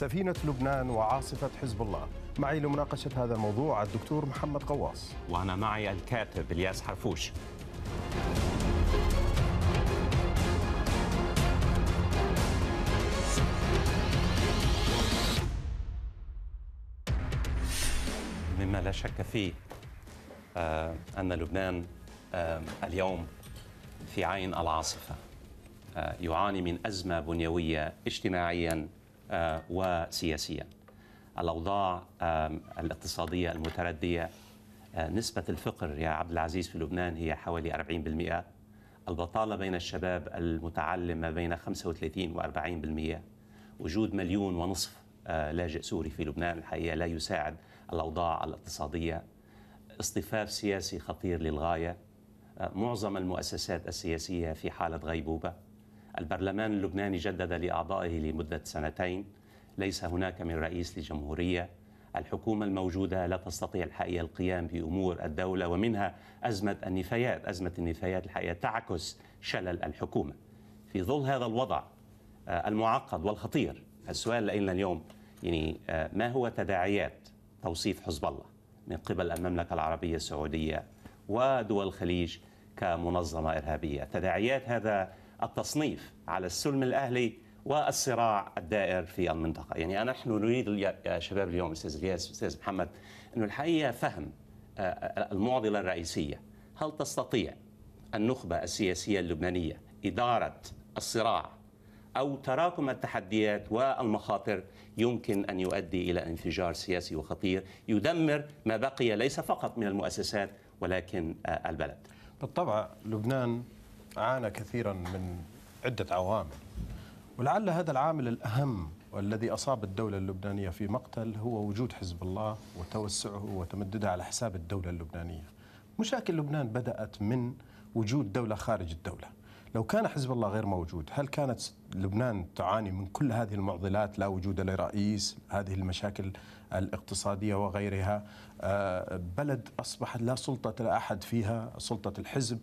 سفينة لبنان وعاصفة حزب الله معي لمناقشة هذا الموضوع الدكتور محمد قواص وأنا معي الكاتب الياس حرفوش مما لا شك فيه آه، أن لبنان آه، اليوم في عين العاصفة آه، يعاني من أزمة بنيوية اجتماعيا آه، وسياسيا الأوضاع الاقتصادية المتردية آه، نسبة الفقر يا عبد العزيز في لبنان هي حوالي 40% البطالة بين الشباب المتعلم ما بين 35 و40% وجود مليون ونصف آه، لاجئ سوري في لبنان الحقيقة لا يساعد الأوضاع الاقتصادية اصطفاف سياسي خطير للغاية معظم المؤسسات السياسية في حالة غيبوبة البرلمان اللبناني جدد لأعضائه لمدة سنتين ليس هناك من رئيس لجمهورية الحكومة الموجودة لا تستطيع الحقيقة القيام بأمور الدولة ومنها أزمة النفايات أزمة النفايات الحقيقة تعكس شلل الحكومة في ظل هذا الوضع آه، المعقد والخطير السؤال لنا اليوم يعني آه، ما هو تداعيات توصيف حزب الله من قبل المملكة العربية السعودية ودول الخليج كمنظمة إرهابية تداعيات هذا التصنيف على السلم الأهلي والصراع الدائر في المنطقة يعني نحن نريد يا شباب اليوم أستاذ الياس أستاذ محمد أنه الحقيقة فهم آه، آه، المعضلة الرئيسية هل تستطيع النخبة السياسية اللبنانية إدارة الصراع أو تراكم التحديات والمخاطر يمكن أن يؤدي إلى انفجار سياسي وخطير يدمر ما بقي ليس فقط من المؤسسات ولكن آه، البلد بالطبع لبنان عانى كثيرا من عدة عوامل ولعل هذا العامل الأهم والذي أصاب الدولة اللبنانية في مقتل هو وجود حزب الله وتوسعه وتمدده على حساب الدولة اللبنانية مشاكل لبنان بدأت من وجود دولة خارج الدولة لو كان حزب الله غير موجود هل كانت لبنان تعاني من كل هذه المعضلات لا وجود لرئيس هذه المشاكل الاقتصادية وغيرها آه، بلد أصبحت لا سلطة لأحد فيها سلطة الحزب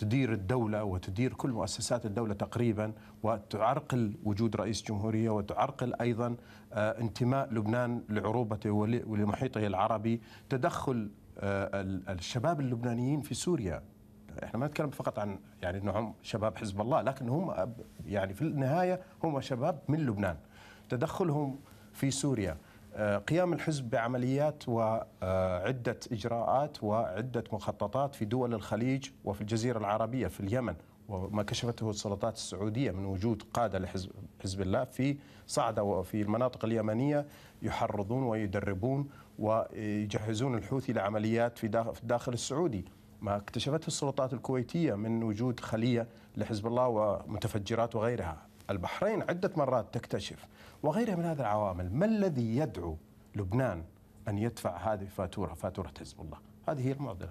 تدير الدولة وتدير كل مؤسسات الدولة تقريبا وتعرقل وجود رئيس جمهورية وتعرقل أيضا آه، انتماء لبنان لعروبته ولمحيطه العربي تدخل آه، الشباب اللبنانيين في سوريا احنا ما نتكلم فقط عن يعني انهم شباب حزب الله لكن هم يعني في النهايه هم شباب من لبنان تدخلهم في سوريا آه، قيام الحزب بعمليات وعدة إجراءات وعدة مخططات في دول الخليج وفي الجزيرة العربية في اليمن وما كشفته السلطات السعودية من وجود قادة لحزب حزب الله في صعدة وفي المناطق اليمنية يحرضون ويدربون ويجهزون الحوثي لعمليات في الداخل السعودي ما اكتشفته السلطات الكويتية من وجود خلية لحزب الله ومتفجرات وغيرها البحرين عدة مرات تكتشف وغيرها من هذه العوامل ما الذي يدعو لبنان أن يدفع هذه الفاتورة فاتورة حزب الله هذه هي المعضلة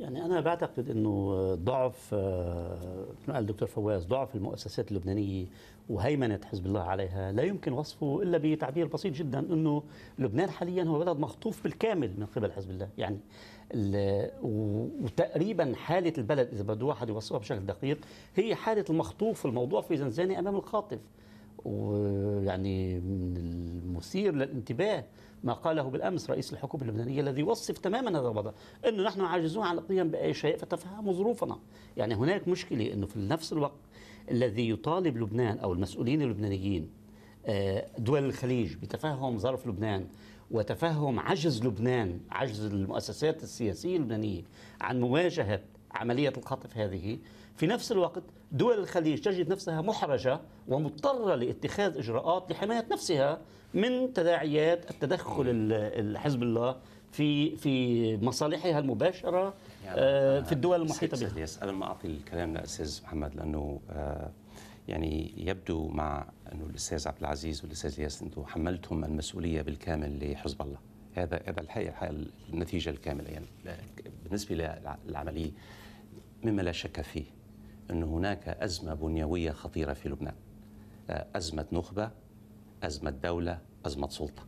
يعني أنا بعتقد أنه ضعف كما آه، قال الدكتور فواز ضعف المؤسسات اللبنانية وهيمنة حزب الله عليها لا يمكن وصفه إلا بتعبير بسيط جدا أنه لبنان حاليا هو بلد مخطوف بالكامل من قبل حزب الله يعني وتقريبا حاله البلد اذا بده واحد يوصفها بشكل دقيق هي حاله المخطوف الموضوع في زنزانه امام الخاطف ويعني من المثير للانتباه ما قاله بالامس رئيس الحكومه اللبنانيه الذي يوصف تماما هذا الوضع انه نحن عاجزون عن القيام باي شيء فتفهموا ظروفنا يعني هناك مشكله انه في نفس الوقت الذي يطالب لبنان او المسؤولين اللبنانيين آه، دول الخليج بتفهم ظرف لبنان وتفهم عجز لبنان عجز المؤسسات السياسية اللبنانية عن مواجهة عملية الخطف هذه في نفس الوقت دول الخليج تجد نفسها محرجة ومضطرة لاتخاذ إجراءات لحماية نفسها من تداعيات التدخل حزب الله في في مصالحها المباشرة يعني آه، في الدول المحيطة بها. أنا ما أعطي الكلام للأستاذ محمد لأنه آه، يعني يبدو مع انه الاستاذ عبد العزيز والاستاذ ياس انتم حملتم المسؤوليه بالكامل لحزب الله هذا هذا الحقيقه النتيجه الكامله يعني بالنسبه للعمليه مما لا شك فيه أن هناك أزمة بنيوية خطيرة في لبنان آه، أزمة نخبة أزمة دولة أزمة سلطة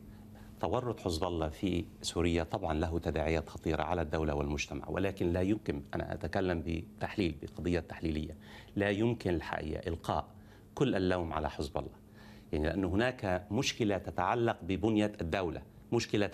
تورط حزب الله في سوريا طبعا له تداعيات خطيرة على الدولة والمجتمع ولكن لا يمكن أنا أتكلم بتحليل بقضية تحليلية لا يمكن الحقيقة إلقاء كل اللوم على حزب الله يعني لأن هناك مشكلة تتعلق ببنية الدولة مشكلة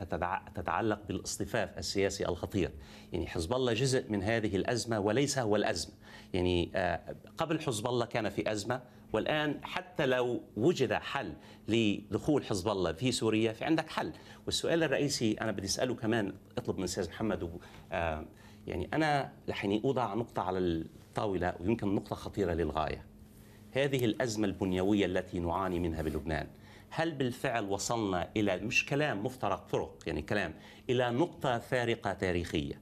تتعلق بالاصطفاف السياسي الخطير يعني حزب الله جزء من هذه الأزمة وليس هو الأزمة يعني آه، قبل حزب الله كان في أزمة والآن حتى لو وجد حل لدخول حزب الله في سوريا في عندك حل والسؤال الرئيسي أنا بدي أسأله كمان أطلب من الأستاذ محمد آه، يعني أنا لحين أوضع نقطة على الطاولة ويمكن نقطة خطيرة للغاية هذه الأزمة البنيوية التي نعاني منها بلبنان هل بالفعل وصلنا إلى مش كلام مفترق طرق يعني كلام إلى نقطة فارقة تاريخية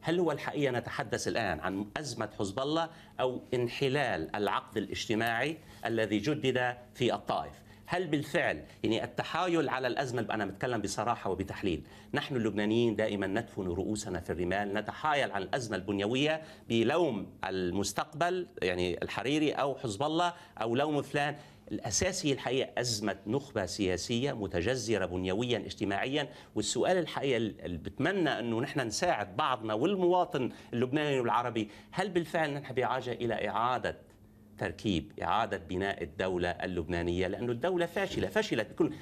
هل هو الحقيقة نتحدث الآن عن أزمة حزب الله أو انحلال العقد الاجتماعي الذي جدد في الطائف هل بالفعل يعني التحايل على الازمه انا بتكلم بصراحه وبتحليل نحن اللبنانيين دائما ندفن رؤوسنا في الرمال نتحايل على الازمه البنيويه بلوم المستقبل يعني الحريري او حزب الله او لوم فلان الاساسي الحقيقه ازمه نخبه سياسيه متجذره بنيويا اجتماعيا والسؤال الحقيقه اللي بتمنى انه نحن نساعد بعضنا والمواطن اللبناني والعربي هل بالفعل نحن بحاجه الى اعاده تركيب إعادة بناء الدولة اللبنانية لأن الدولة فاشلة فشلت بكل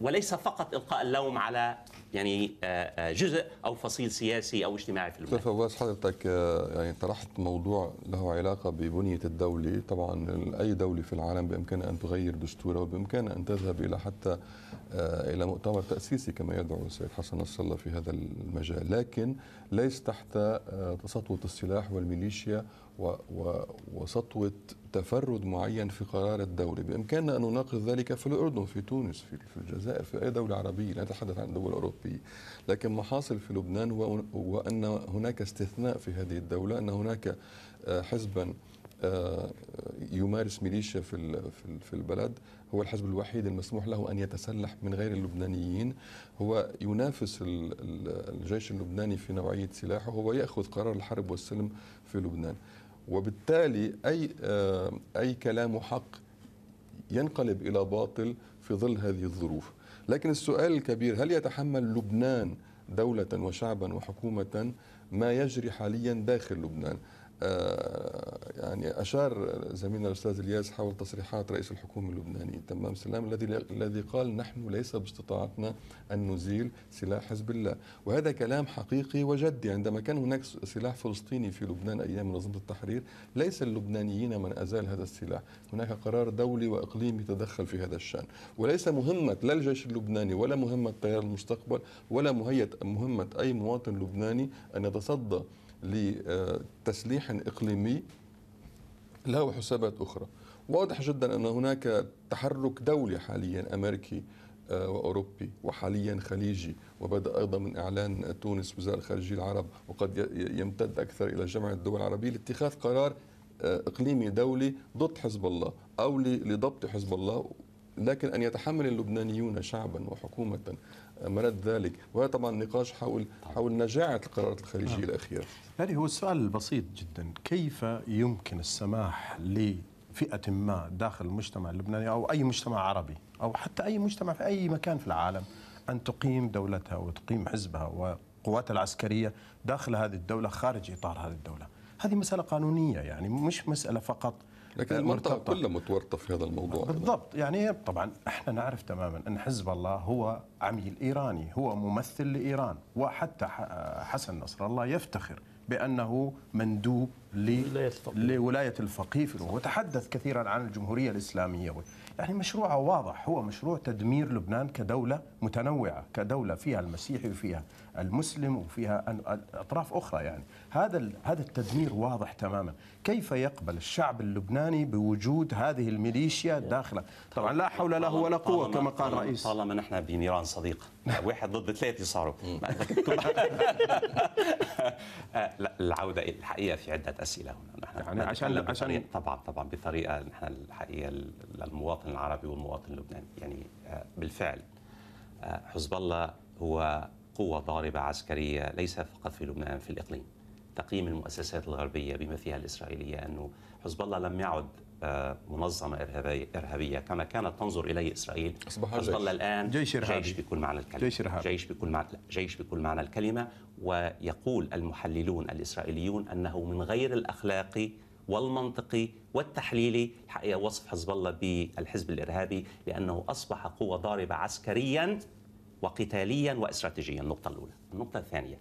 وليس فقط إلقاء اللوم على يعني آه، آه، جزء أو فصيل سياسي أو اجتماعي في لبنان فواز حضرتك آه، يعني طرحت موضوع له علاقة ببنية الدولة طبعا أي دولة في العالم بإمكانها أن تغير دستورها وبإمكانها أن تذهب إلى حتى إلى مؤتمر تأسيسي كما يدعو السيد حسن نصر الله في هذا المجال لكن ليس تحت سطوه السلاح والميليشيا وسطوة تفرد معين في قرار الدولة بإمكاننا أن نناقش ذلك في الأردن في تونس في الجزائر في أي دولة عربية لا نتحدث عن دول أوروبية لكن ما حاصل في لبنان هو أن هناك استثناء في هذه الدولة أن هناك آه، حزبا آه، يمارس ميليشيا في في البلد هو الحزب الوحيد المسموح له ان يتسلح من غير اللبنانيين هو ينافس الجيش اللبناني في نوعيه سلاحه هو ياخذ قرار الحرب والسلم في لبنان وبالتالي أي, آه، أي كلام حق ينقلب إلى باطل في ظل هذه الظروف لكن السؤال الكبير هل يتحمل لبنان دولة وشعبا وحكومة ما يجري حاليا داخل لبنان آه، يعني اشار زميلنا الاستاذ الياس حول تصريحات رئيس الحكومه اللبناني تمام سلام الذي الذي قال نحن ليس باستطاعتنا ان نزيل سلاح حزب الله وهذا كلام حقيقي وجدي عندما كان هناك سلاح فلسطيني في لبنان ايام منظمه التحرير ليس اللبنانيين من ازال هذا السلاح هناك قرار دولي واقليمي تدخل في هذا الشان وليس مهمه لا الجيش اللبناني ولا مهمه تيار المستقبل ولا مهمه اي مواطن لبناني ان يتصدى لتسليح إقليمي له حسابات أخرى واضح جدا أن هناك تحرك دولي حاليا أمريكي آه، واوروبي وحاليا خليجي وبدا ايضا من اعلان تونس وزاره الخارجيه العرب وقد يمتد اكثر الى جمع الدول العربيه لاتخاذ قرار آه، اقليمي دولي ضد حزب الله او لضبط حزب الله لكن ان يتحمل اللبنانيون شعبا وحكومه مند ذلك وهذا طبعا نقاش حول حول نجاعه القرارات الخارجيه نعم. الاخيره يعني هو السؤال البسيط جدا كيف يمكن السماح لفئه ما داخل المجتمع اللبناني او اي مجتمع عربي او حتى اي مجتمع في اي مكان في العالم ان تقيم دولتها وتقيم حزبها وقواتها العسكريه داخل هذه الدوله خارج اطار هذه الدوله هذه مساله قانونيه يعني مش مساله فقط لكن المنطقه كلها متورطه في هذا الموضوع بالضبط يعني طبعا احنا نعرف تماما ان حزب الله هو عميل ايراني هو ممثل لايران وحتى حسن نصر الله يفتخر بانه مندوب لولايه الفقيه وتحدث كثيرا عن الجمهوريه الاسلاميه يعني مشروعه واضح هو مشروع تدمير لبنان كدوله متنوعه كدوله فيها المسيحي وفيها المسلم وفيها اطراف اخرى يعني هذا هذا التدمير واضح تماما كيف يقبل الشعب اللبناني بوجود هذه الميليشيا داخله طبعا لا حول له ولا قوه كما قال الرئيس طالما نحن بنيران صديق واحد ضد ثلاثه صاروا العوده الحقيقه في عده اسئله هنا نحن يعني عشان عشان طبعا طبعا بطريقه نحن الحقيقه للمواطن العربي والمواطن اللبناني يعني آه، بالفعل آه، حزب الله هو قوة ضاربة عسكرية ليس فقط في لبنان في الإقليم تقييم المؤسسات الغربية بما فيها الإسرائيلية أنه حزب الله لم يعد آه، منظمة إرهابية كما كانت تنظر إليه إسرائيل أصبح حزب الله الآن جيش, إرهابي. جيش بكل معنى الكلمة جيش, جيش, بكل معنى جيش بكل معنى الكلمة ويقول المحللون الإسرائيليون أنه من غير الأخلاقي والمنطقي والتحليلي الحقيقة وصف حزب الله بالحزب الإرهابي لأنه أصبح قوة ضاربة عسكرياً وقتاليا واستراتيجيا النقطه الاولى النقطه الثانيه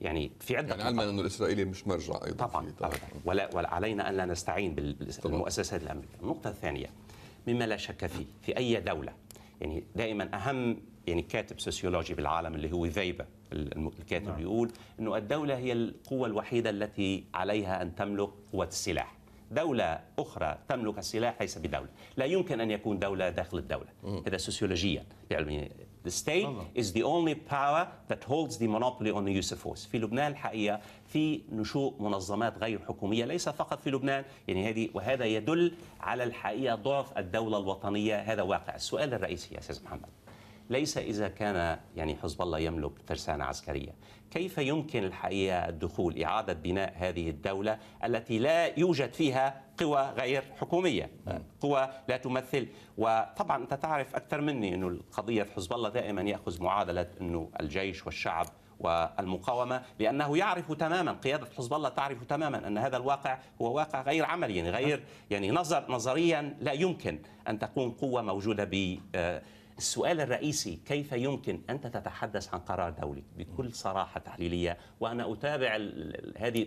يعني في عده يعني علما انه الاسرائيلي مش مرجع ايضا طبعا, طبعا. ولا, ولا علينا ان لا نستعين بالمؤسسات الامريكيه النقطه الثانيه مما لا شك فيه في اي دوله يعني دائما اهم يعني كاتب سوسيولوجي بالعالم اللي هو فيبا الكاتب نعم. بيقول يقول انه الدوله هي القوه الوحيده التي عليها ان تملك قوه السلاح دولة أخرى تملك السلاح ليس بدولة لا يمكن أن يكون دولة داخل الدولة هذا سوسيولوجيا يعني The state is the only power that holds the monopoly on the use of force. في لبنان الحقيقة في نشوء منظمات غير حكومية ليس فقط في لبنان يعني هذه وهذا يدل على الحقيقة ضعف الدولة الوطنية هذا واقع. السؤال الرئيسي يا أستاذ محمد ليس إذا كان يعني حزب الله يملك ترسانة عسكرية كيف يمكن الحقيقه الدخول اعاده بناء هذه الدوله التي لا يوجد فيها قوى غير حكوميه، قوى لا تمثل وطبعا انت تعرف اكثر مني انه القضيه في حزب الله دائما ياخذ معادله انه الجيش والشعب والمقاومه لانه يعرف تماما قياده حزب الله تعرف تماما ان هذا الواقع هو واقع غير عملي يعني غير يعني نظر نظريا لا يمكن ان تكون قوه موجوده ب السؤال الرئيسي كيف يمكن أن تتحدث عن قرار دولي بكل صراحة تحليلية وأنا أتابع هذه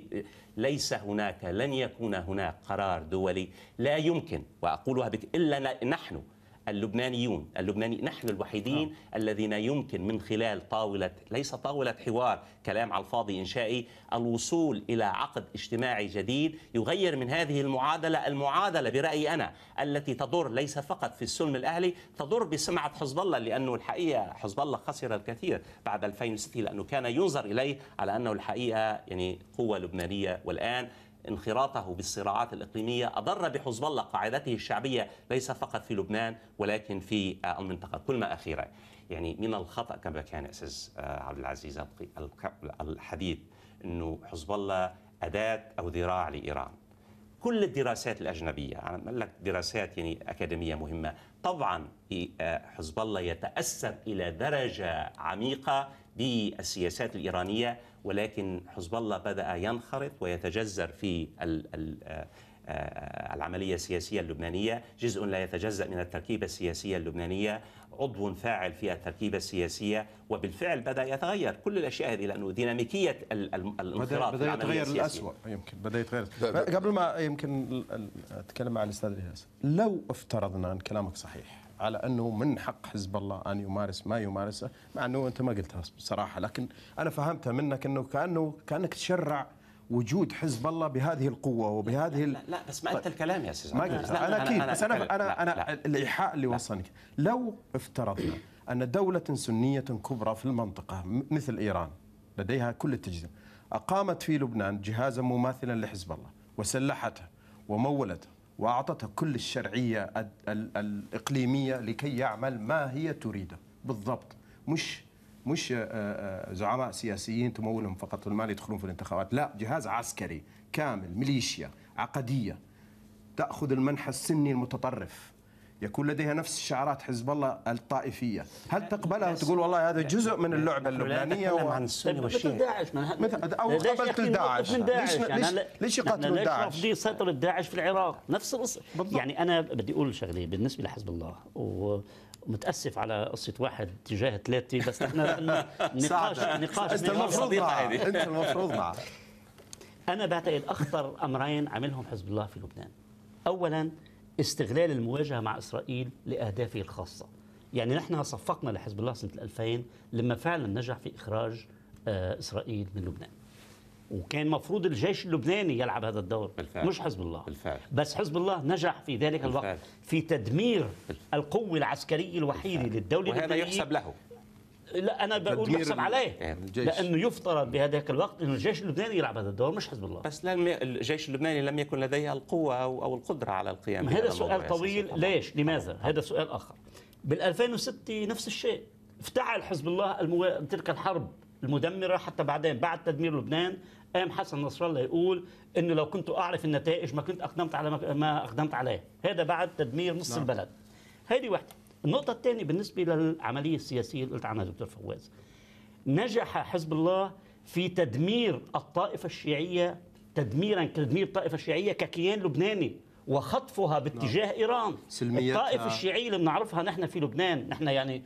ليس هناك لن يكون هناك قرار دولي لا يمكن وأقولها بك إلا نحن اللبنانيون اللبناني نحن الوحيدين آه. الذين يمكن من خلال طاولة ليس طاولة حوار كلام على الفاضي إنشائي الوصول إلى عقد اجتماعي جديد يغير من هذه المعادلة المعادلة برأيي أنا التي تضر ليس فقط في السلم الأهلي تضر بسمعة حزب الله لأنه الحقيقة حزب الله خسر الكثير بعد 2006 لأنه كان ينظر إليه على أنه الحقيقة يعني قوة لبنانية والآن انخراطه بالصراعات الإقليمية أضر بحزب الله قاعدته الشعبية ليس فقط في لبنان ولكن في آه، المنطقة كل ما أخيرا يعني من الخطأ كما كان أستاذ آه، عبد العزيز الحديث أنه حزب الله أداة أو ذراع لإيران كل الدراسات الأجنبية أنا أقول لك دراسات يعني أكاديمية مهمة طبعا آه، حزب الله يتأسف إلى درجة عميقة بالسياسات الإيرانية ولكن حزب الله بدأ ينخرط ويتجزر في آه، العملية السياسية اللبنانية جزء لا يتجزأ من التركيبة السياسية اللبنانية عضو فاعل في التركيبة السياسية وبالفعل بدأ يتغير كل الأشياء هذه لأنه ديناميكية الانخراط بدأ يتغير الأسوأ يمكن بدأ يتغير قبل ما يمكن أتكلم مع الأستاذ الهاس لو افترضنا أن كلامك صحيح على انه من حق حزب الله ان يمارس ما يمارسه مع انه انت ما قلتها بصراحه لكن انا فهمتها منك انه كانه كانك تشرع وجود حزب الله بهذه القوه وبهذه لا, لا, لا بس ما انت طيب. الكلام يا استاذ ما قلت انا اكيد بس انا انا انا, أنا الايحاء اللي وصلني لو افترضنا ان دوله سنيه كبرى في المنطقه مثل ايران لديها كل التجهيزات اقامت في لبنان جهازا مماثلا لحزب الله وسلحته ومولته وأعطتها كل الشرعية الإقليمية لكي يعمل ما هي تريده بالضبط مش مش آه، آه، زعماء سياسيين تمولهم فقط المال يدخلون في الانتخابات لا جهاز عسكري كامل ميليشيا عقدية تأخذ المنحى السني المتطرف يكون لديها نفس شعارات حزب الله الطائفيه، هل تقبلها وتقول والله هذا جزء من اللعبه اللبنانيه و... عن السني مثل داعش مثل او قبلت داعش داعش ليش ليش, ليش داعش؟ داعش؟ دي سيطره داعش في العراق نفس القصه يعني انا بدي اقول شغله بالنسبه لحزب الله و... متاسف على قصه واحد تجاه ثلاثه بس احنا نقاش نقاش انت المفروض انت المفروض معه انا بعتقد اخطر امرين عملهم حزب الله في لبنان اولا استغلال المواجهه مع اسرائيل لاهدافه الخاصه. يعني نحن صفقنا لحزب الله سنه 2000 لما فعلا نجح في اخراج آه، اسرائيل من لبنان. وكان مفروض الجيش اللبناني يلعب هذا الدور بالفعل. مش حزب الله بالفعل. بس حزب الله نجح في ذلك الوقت في تدمير القوة العسكرية الوحيدة بالفعل. للدولة وهذا يحسب له لا انا بقول يحسب عليه إيه، لانه يفترض بهذاك الوقت انه الجيش اللبناني يلعب هذا الدور مش حزب الله بس لم الجيش اللبناني لم يكن لديه القوه او, أو القدره على القيام هذا سؤال طويل ليش لماذا هذا سؤال اخر بال 2006 نفس الشيء افتعل حزب الله المو... تلك الحرب المدمره حتى بعدين بعد تدمير لبنان قام حسن نصر الله يقول انه لو كنت اعرف النتائج ما كنت اقدمت على ما اقدمت عليه هذا بعد تدمير نص نعم. البلد هذه واحده النقطة الثانية بالنسبة للعملية السياسية اللي قلت عنها دكتور فواز نجح حزب الله في تدمير الطائفة الشيعية تدميرا تدمير الطائفة الشيعية ككيان لبناني وخطفها باتجاه نعم. إيران سلميتها. الطائفة آه. الشيعية اللي بنعرفها نحن في لبنان نحن يعني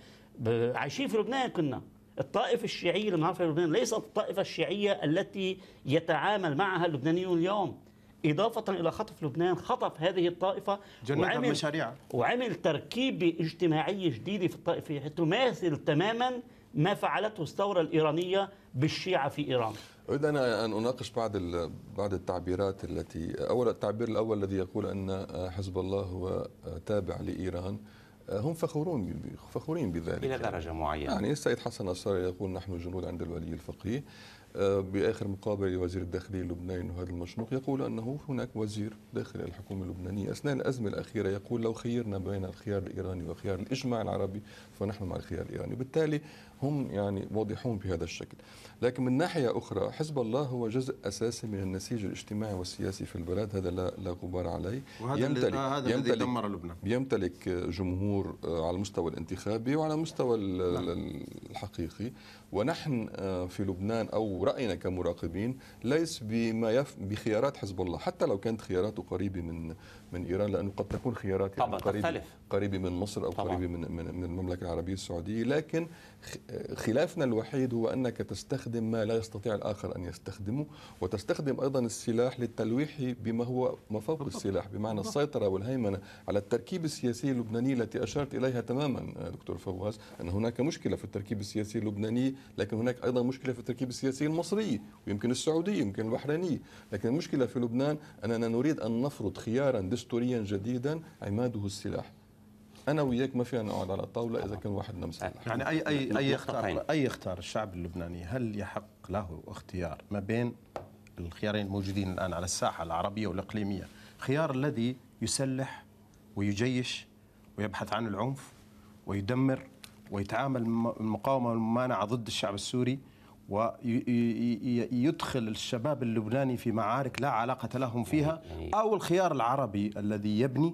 عايشين في لبنان كنا الطائفة الشيعية اللي بنعرفها في لبنان ليست الطائفة الشيعية التي يتعامل معها اللبنانيون اليوم إضافة إلى خطف لبنان خطف هذه الطائفة وعمل, مشاريع. وعمل تركيبة اجتماعية جديدة في الطائفة تماثل تماما ما فعلته الثورة الإيرانية بالشيعة في إيران أريد أنا أن أناقش بعض بعض التعبيرات التي أول التعبير الأول الذي يقول أن آه، حزب الله هو آه، تابع لإيران آه، هم فخورون فخورين بذلك إلى درجة معينة يعني السيد حسن الصري يقول نحن جنود عند الولي الفقيه آه، باخر مقابله لوزير الداخليه اللبناني نهاد المشنوق يقول انه هناك وزير داخل الحكومه اللبنانيه اثناء الازمه الاخيره يقول لو خيرنا بين الخيار الايراني وخيار الاجماع العربي فنحن مع الخيار الايراني، بالتالي هم يعني واضحون بهذا الشكل، لكن من ناحيه اخرى حزب الله هو جزء اساسي من النسيج الاجتماعي والسياسي في البلد هذا لا لا غبار عليه وهذا يمتلك هذا يمتلك الذي دمر لبنان يمتلك جمهور آه، على المستوى الانتخابي وعلى المستوى نعم. الحقيقي ونحن آه، في لبنان او وراينا كمراقبين ليس بما يف بخيارات حزب الله حتى لو كانت خياراته قريبه من من ايران لانه قد تكون خيارات يعني طبعا قريب تختلف. قريبه من مصر او قريبه من, من من المملكه العربيه السعوديه لكن خلافنا الوحيد هو انك تستخدم ما لا يستطيع الاخر ان يستخدمه وتستخدم ايضا السلاح للتلويح بما هو ما فوق السلاح بمعنى السيطره والهيمنه على التركيب السياسي اللبناني التي اشرت اليها تماما دكتور فواز ان هناك مشكله في التركيب السياسي اللبناني لكن هناك ايضا مشكله في التركيب السياسي المصري ويمكن السعودي يمكن البحريني لكن المشكله في لبنان اننا نريد ان نفرض خيارا دستوريا جديدا عماده السلاح انا وياك ما فينا نقعد على الطاوله اذا كان واحد نمسح يعني اي اي اي يختار اي يختار الشعب اللبناني هل يحق له اختيار ما بين الخيارين الموجودين الان على الساحه العربيه والاقليميه خيار الذي يسلح ويجيش ويبحث عن العنف ويدمر ويتعامل المقاومه والممانعه ضد الشعب السوري ويدخل الشباب اللبناني في معارك لا علاقة لهم فيها يعني- يعني- أو الخيار العربي الذي يبني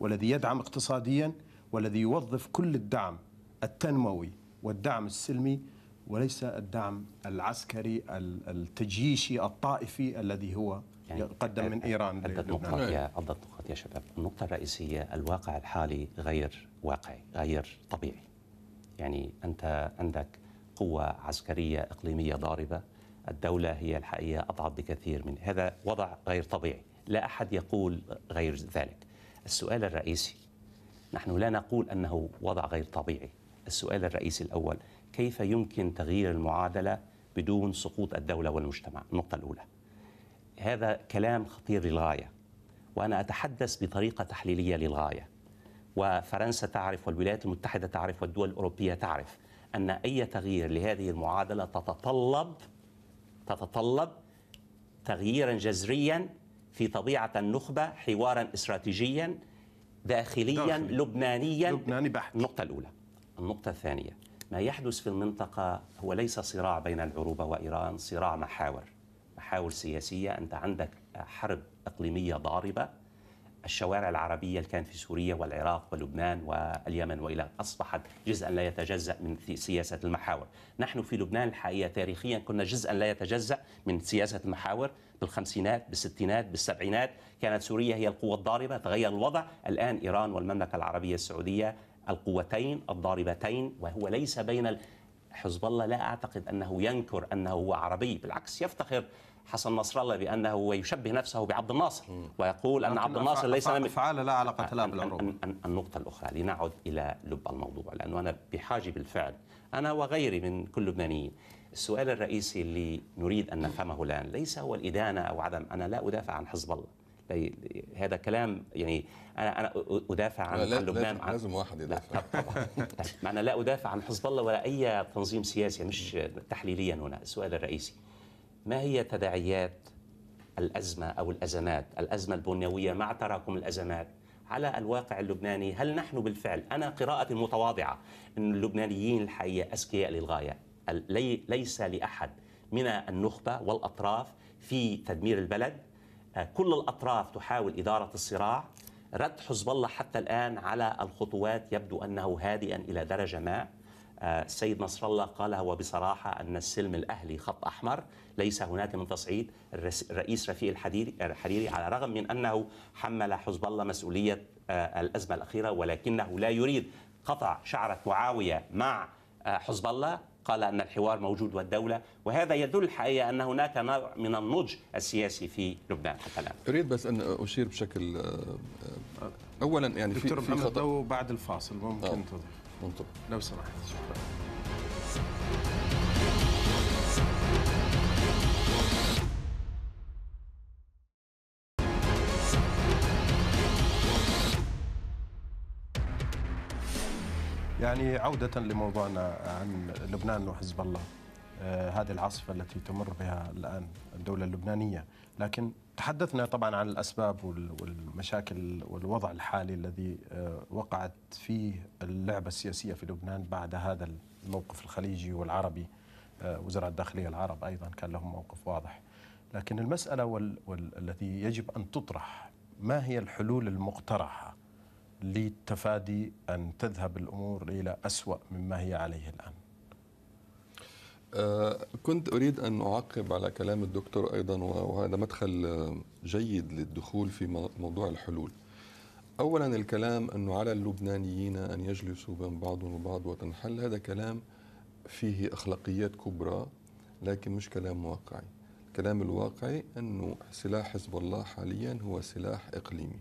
والذي يدعم اقتصاديا والذي يوظف كل الدعم التنموي والدعم السلمي وليس الدعم العسكري التجيشي الطائفي الذي هو يعني يقدم من ايران عدة نقاط يا عدة نقاط يا شباب، النقطة الرئيسية الواقع الحالي غير واقعي، غير طبيعي. يعني أنت عندك قوة عسكرية إقليمية ضاربة الدولة هي الحقيقة أضعف بكثير من هذا وضع غير طبيعي لا أحد يقول غير ذلك السؤال الرئيسي نحن لا نقول أنه وضع غير طبيعي السؤال الرئيسي الأول كيف يمكن تغيير المعادلة بدون سقوط الدولة والمجتمع النقطة الأولى هذا كلام خطير للغاية وأنا أتحدث بطريقة تحليلية للغاية وفرنسا تعرف والولايات المتحدة تعرف والدول الأوروبية تعرف أن أي تغيير لهذه المعادلة تتطلب تتطلب تغييرا جذريا في طبيعة النخبة حوارا استراتيجيا داخليا داخل. لبنانيا لبناني بحت النقطة الأولى النقطة الثانية ما يحدث في المنطقة هو ليس صراع بين العروبة وإيران صراع محاور محاور سياسية أنت عندك حرب إقليمية ضاربة الشوارع العربية اللي كانت في سوريا والعراق ولبنان واليمن وإلى أصبحت جزءا لا يتجزأ من سياسة المحاور نحن في لبنان الحقيقة تاريخيا كنا جزءا لا يتجزأ من سياسة المحاور بالخمسينات بالستينات بالسبعينات كانت سوريا هي القوة الضاربة تغير الوضع الآن إيران والمملكة العربية السعودية القوتين الضاربتين وهو ليس بين حزب الله لا أعتقد أنه ينكر أنه هو عربي بالعكس يفتخر حسن نصر الله بانه يشبه نفسه بعبد الناصر ويقول ان عبد الناصر ليس افعال لا علاقه لها بالعروبه النقطه الاخرى لنعد الى لب الموضوع لانه انا بحاجه بالفعل انا وغيري من كل لبنانيين السؤال الرئيسي اللي نريد ان نفهمه الان ليس هو الادانه او عدم انا لا ادافع عن حزب الله هذا كلام يعني انا انا ادافع عن لا لبنان لازم, لازم واحد يدافع لا طبعا انا لا ادافع عن حزب الله ولا اي تنظيم سياسي مش تحليليا هنا السؤال الرئيسي ما هي تداعيات الأزمة أو الأزمات الأزمة البنيوية مع تراكم الأزمات على الواقع اللبناني هل نحن بالفعل أنا قراءتي المتواضعة أن اللبنانيين الحقيقة أذكياء للغاية ليس لأحد من النخبة والأطراف في تدمير البلد آه، كل الأطراف تحاول إدارة الصراع رد حزب الله حتى الآن على الخطوات يبدو أنه هادئا إلى درجة ما السيد آه، نصر الله قالها وبصراحة أن السلم الأهلي خط أحمر ليس هناك من تصعيد الرئيس رفيق الحريري على الرغم من أنه حمل حزب الله مسؤولية آه، الأزمة الأخيرة ولكنه لا يريد قطع شعرة معاوية مع آه، حزب الله قال أن الحوار موجود والدولة وهذا يدل الحقيقة أن هناك نوع من النضج السياسي في لبنان حتى الآن أريد بس أن أشير بشكل آه، أولا يعني في في خطأ. بعد الفاصل ممكن آه. تضح لو سمحت شكرا يعني عودة لموضوعنا عن لبنان وحزب الله آه هذه العاصفة التي تمر بها الآن الدولة اللبنانية لكن تحدثنا طبعا عن الأسباب والمشاكل والوضع الحالي الذي آه وقعت فيه اللعبة السياسية في لبنان بعد هذا الموقف الخليجي والعربي آه وزراء الداخلية العرب أيضا كان لهم موقف واضح لكن المسألة والتي يجب أن تطرح ما هي الحلول المقترحة لتفادي أن تذهب الأمور إلى أسوأ مما هي عليه الآن أه، كنت أريد أن أعقب على كلام الدكتور أيضا وهذا مدخل جيد للدخول في موضوع الحلول أولا الكلام أنه على اللبنانيين أن يجلسوا بين بعضهم البعض وتنحل هذا كلام فيه أخلاقيات كبرى لكن مش كلام واقعي الكلام الواقعي أنه سلاح حزب الله حاليا هو سلاح إقليمي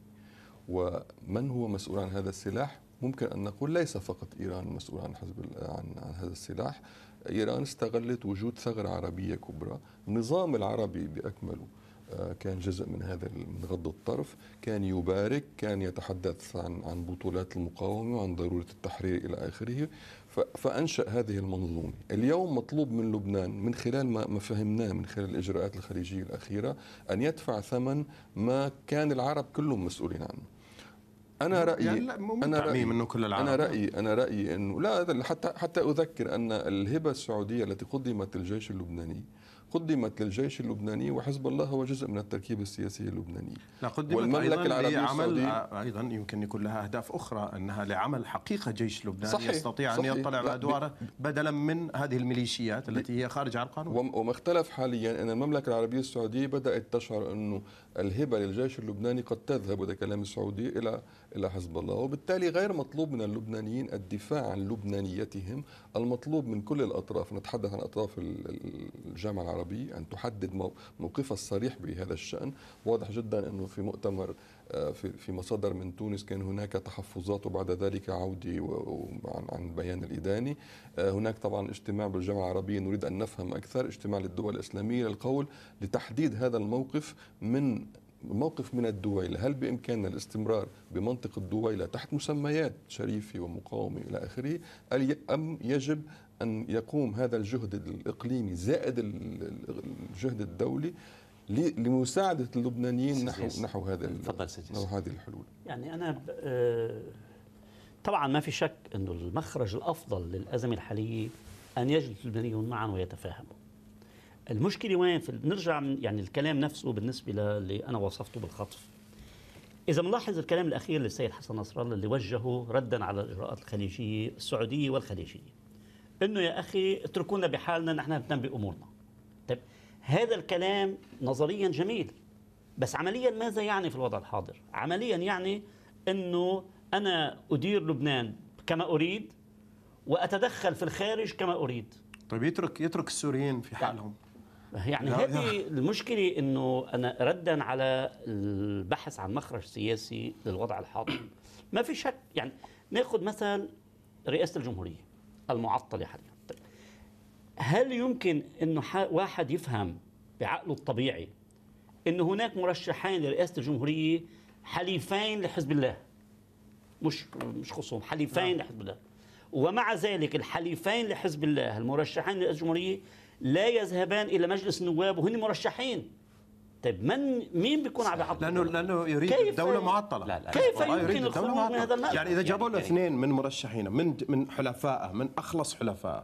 ومن هو مسؤول عن هذا السلاح ممكن ان نقول ليس فقط ايران مسؤول عن حزب عن, عن هذا السلاح ايران استغلت وجود ثغره عربيه كبرى النظام العربي باكمله آه، كان جزء من هذا من غض الطرف كان يبارك كان يتحدث عن عن بطولات المقاومه وعن ضروره التحرير الى اخره فانشا هذه المنظومه اليوم مطلوب من لبنان من خلال ما فهمناه من خلال الاجراءات الخليجيه الاخيره ان يدفع ثمن ما كان العرب كلهم مسؤولين عنه انا رايي يعني لا انا رايي منه كل العالم انا رايي انا رايي انه لا حتى حتى اذكر ان الهبه السعوديه التي قدمت للجيش اللبناني قدمت للجيش اللبناني وحزب الله هو جزء من التركيب السياسي اللبناني لا قدمت والمملكة أيضاً العربية لعمل آه، أيضا يمكن يكون لها أهداف أخرى أنها لعمل حقيقة جيش لبناني صحيح يستطيع صحيح أن يطلع بادواره بدلا من هذه الميليشيات التي هي خارج عن القانون وما اختلف حاليا أن المملكة العربية السعودية بدأت تشعر أنه الهبه للجيش اللبناني قد تذهب وده كلام السعودي الى الى حزب الله وبالتالي غير مطلوب من اللبنانيين الدفاع عن لبنانيتهم المطلوب من كل الاطراف نتحدث عن اطراف الجامعه العربيه ان تحدد موقفها الصريح بهذا الشان واضح جدا انه في مؤتمر آه، في مصادر من تونس كان هناك تحفظات وبعد ذلك عودي عن البيان الإداني آه، هناك طبعا اجتماع بالجامعة العربية نريد أن نفهم أكثر اجتماع للدول الإسلامية للقول لتحديد هذا الموقف من موقف من الدويلة هل بإمكاننا الاستمرار بمنطق الدويلة تحت مسميات شريفي ومقاومة إلى آخره أم يجب أن يقوم هذا الجهد الإقليمي زائد الجهد الدولي لمساعده اللبنانيين نحو نحو هذا نحو هذه الحلول يعني انا آه، طبعا ما في شك انه المخرج الافضل للازمه الحاليه ان يجلس اللبنانيون معا ويتفاهموا المشكله وين في بنرجع يعني الكلام نفسه بالنسبه للي انا وصفته بالخطف اذا بنلاحظ الكلام الاخير للسيد حسن نصر الله اللي وجهه ردا على الاجراءات الخليجيه السعوديه والخليجيه انه يا اخي اتركونا بحالنا نحن نهتم بامورنا هذا الكلام نظريا جميل بس عمليا ماذا يعني في الوضع الحاضر عمليا يعني انه انا ادير لبنان كما اريد واتدخل في الخارج كما اريد طيب يترك يترك السوريين في حالهم يعني هذه المشكله انه انا ردا على البحث عن مخرج سياسي للوضع الحاضر ما في شك يعني ناخذ مثل رئاسه الجمهوريه المعطله حاليا هل يمكن أنه واحد يفهم بعقله الطبيعي أن هناك مرشحين لرئاسة الجمهورية حليفين لحزب الله مش مش خصوم حليفين نعم. لحزب الله ومع ذلك الحليفين لحزب الله المرشحين لرئاسة الجمهورية لا يذهبان إلى مجلس النواب وهن مرشحين طيب من مين بيكون عم بيعطل لانه لانه يريد دوله معطله لا لا كيف يمكن الخروج من هذا المأزق يعني اذا جابوا يعني له اثنين من مرشحينه من من حلفائه من اخلص حلفائه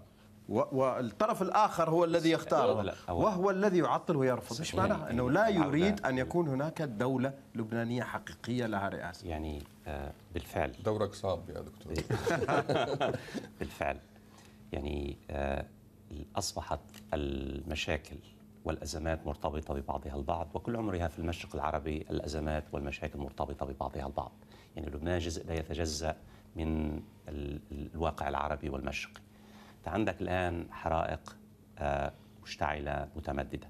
والطرف الاخر هو الذي يختاره وهو الذي يعطل ويرفض ايش معنى انه لا يريد ان يكون هناك دوله لبنانيه حقيقيه لها رئاسه يعني آه، بالفعل دورك صعب يا دكتور بالفعل يعني آه، اصبحت المشاكل والازمات مرتبطه ببعضها البعض وكل عمرها في المشرق العربي الازمات والمشاكل مرتبطه ببعضها البعض يعني لبنان جزء لا يتجزا من الواقع العربي والمشرقي عندك الآن حرائق آه، مشتعلة متمددة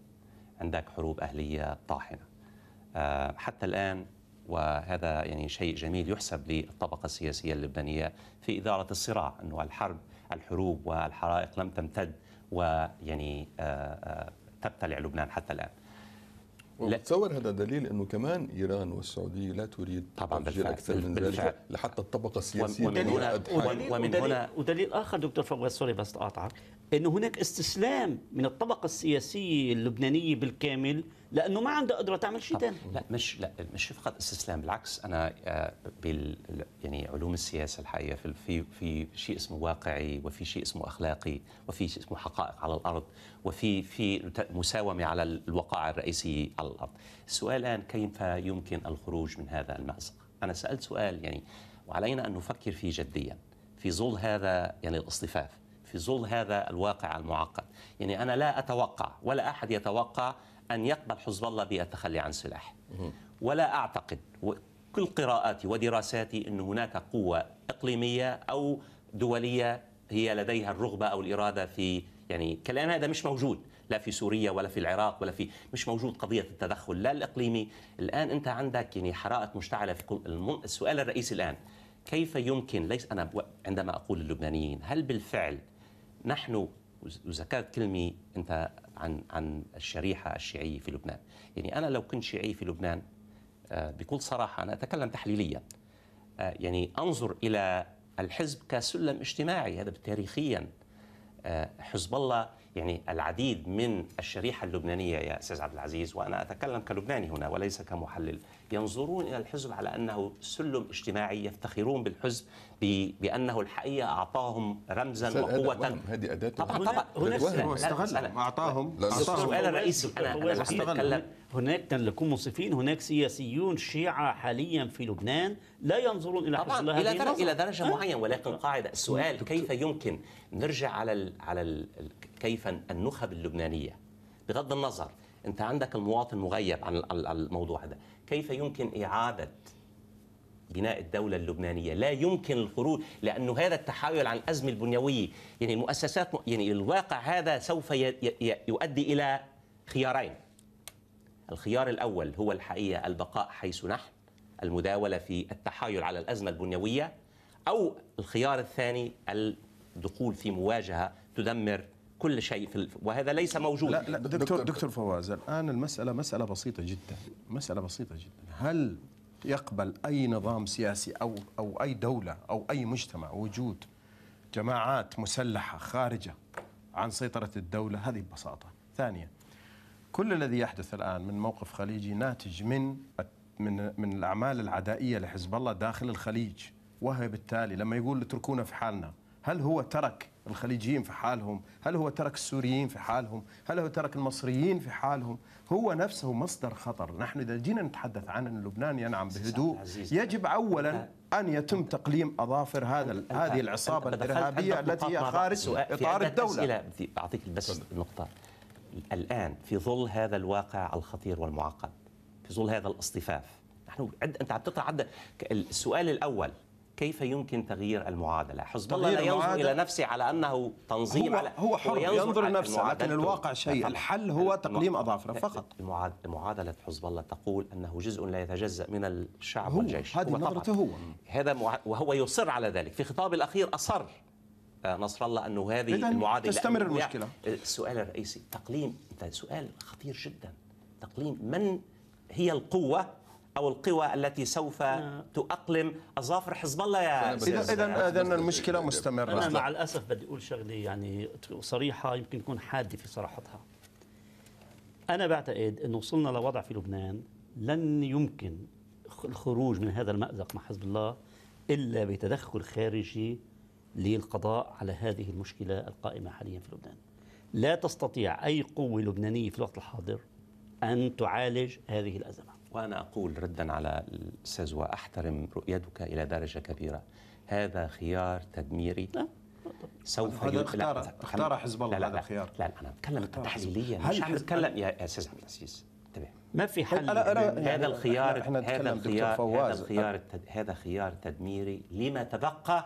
عندك حروب أهلية طاحنة آه، حتى الآن وهذا يعني شيء جميل يحسب للطبقة السياسية اللبنانية في إدارة الصراع أنه الحرب الحروب والحرائق لم تمتد ويعني آه، تبتلع لبنان حتى الآن لا هذا دليل انه كمان ايران والسعوديه لا تريد طبعا بالفعل اكثر من بالفعل ذلك لحتى الطبقه السياسيه ومن هنا ودليل, ومن هنا ودليل اخر دكتور فواز سوري بس اقاطعك انه هناك استسلام من الطبقه السياسيه اللبنانيه بالكامل لانه ما عنده قدره تعمل شيء ثاني لا مش لا مش فقط استسلام بالعكس انا آه، بال يعني علوم السياسه الحقيقه في في في شيء اسمه واقعي وفي شيء اسمه اخلاقي وفي شيء اسمه حقائق على الارض وفي في مساومه على الوقائع الرئيسيه على الارض السؤال الان كيف يمكن الخروج من هذا المازق انا سالت سؤال يعني وعلينا ان نفكر فيه جديا في ظل هذا يعني الاصطفاف في ظل هذا الواقع المعقد يعني أنا لا أتوقع ولا أحد يتوقع أن يقبل حزب الله بالتخلي عن سلاح ولا أعتقد كل قراءاتي ودراساتي أن هناك قوة إقليمية أو دولية هي لديها الرغبة أو الإرادة في يعني كلام هذا مش موجود لا في سوريا ولا في العراق ولا في مش موجود قضية التدخل لا الإقليمي الآن أنت عندك يعني حرائق مشتعلة في كل السؤال الرئيسي الآن كيف يمكن ليس أنا عندما أقول اللبنانيين هل بالفعل نحن وذكرت كلمة أنت عن عن الشريحه الشيعيه في لبنان يعني انا لو كنت شيعي في لبنان آه، بكل صراحه انا اتكلم تحليليا آه، يعني انظر الى الحزب كسلم اجتماعي هذا تاريخيا آه، حزب الله يعني العديد من الشريحه اللبنانيه يا استاذ عبد العزيز وانا اتكلم كلبناني هنا وليس كمحلل ينظرون إلى الحزب على أنه سلم اجتماعي يفتخرون بالحزب بأنه الحقيقة أعطاهم رمزا وقوة هذه أداة طبعا طبعا هناك أعطاهم السؤال الرئيسي أنا, اتكلم هناك كان لكم منصفين هناك سياسيون شيعة حاليا في لبنان لا ينظرون إلى حزب الله إلى درجة, إلى درجة معينة ولكن قاعدة السؤال كيف يمكن نرجع على الـ على الـ كيف النخب اللبنانية بغض النظر انت عندك المواطن مغيب عن الموضوع هذا كيف يمكن اعاده بناء الدولة اللبنانية لا يمكن الخروج لأنه هذا التحايل عن الأزمة البنيوية يعني المؤسسات يعني الواقع هذا سوف يؤدي إلى خيارين الخيار الأول هو الحقيقة البقاء حيث نحن المداولة في التحايل على الأزمة البنيوية أو الخيار الثاني الدخول في مواجهة تدمر كل شيء في وهذا ليس موجود لا لا دكتور, دكتور, دكتور فواز الآن المسألة مسألة بسيطة جدا مسألة بسيطة جدا هل يقبل أي نظام سياسي أو, أو أي دولة أو أي مجتمع وجود جماعات مسلحة خارجة عن سيطرة الدولة هذه ببساطة ثانيا كل الذي يحدث الآن من موقف خليجي ناتج من من من الأعمال العدائية لحزب الله داخل الخليج وهي بالتالي لما يقول اتركونا في حالنا هل هو ترك الخليجيين في حالهم هل هو ترك السوريين في حالهم هل هو ترك المصريين في حالهم هو نفسه مصدر خطر نحن إذا جينا نتحدث عن أن لبنان ينعم بهدوء يجب أولا أن يتم تقليم أظافر هذا هذه العصابة الإرهابية التي هي خارج إطار الدولة أعطيك بس نقطة الآن في ظل هذا الواقع الخطير والمعقد في ظل هذا الاصطفاف نحن عد... أنت عم تطرح السؤال الأول كيف يمكن تغيير المعادله؟ حزب الله لا ينظر الى نفسه على انه تنظيم هو على هو حر ينظر نفسه لكن الواقع شيء نعم. الحل هو تقليم اظافره فقط معادله حزب الله تقول انه جزء لا يتجزا من الشعب هو والجيش هذه هو نظرته هو هذا وهو يصر على ذلك في خطابه الاخير اصر آه، نصر الله انه هذه المعادله تستمر المشكله آه، السؤال الرئيسي تقليم سؤال خطير جدا تقليم من هي القوه او القوى التي سوف آه. تؤقلم اظافر حزب الله يا اذا اذا المشكله مستمره انا مع الاسف بدي اقول شغله يعني صريحه يمكن تكون حاده في صراحتها انا بعتقد انه وصلنا لوضع في لبنان لن يمكن الخروج من هذا المأزق مع حزب الله الا بتدخل خارجي للقضاء على هذه المشكله القائمه حاليا في لبنان لا تستطيع اي قوه لبنانيه في الوقت الحاضر ان تعالج هذه الازمه وأنا أقول ردا على الأستاذ وأحترم رؤيتك إلى درجة كبيرة هذا خيار تدميري سوف هذا اختار اختار حزب الله لا لا هذا الخيار لا, لا انا اتكلم تحليليا مش عم نتكلم يا استاذ عبد العزيز انتبه ما في حل أنا أنا هذا الخيار هذا الخيار هذا الخيار هذا خيار تدميري لما تبقى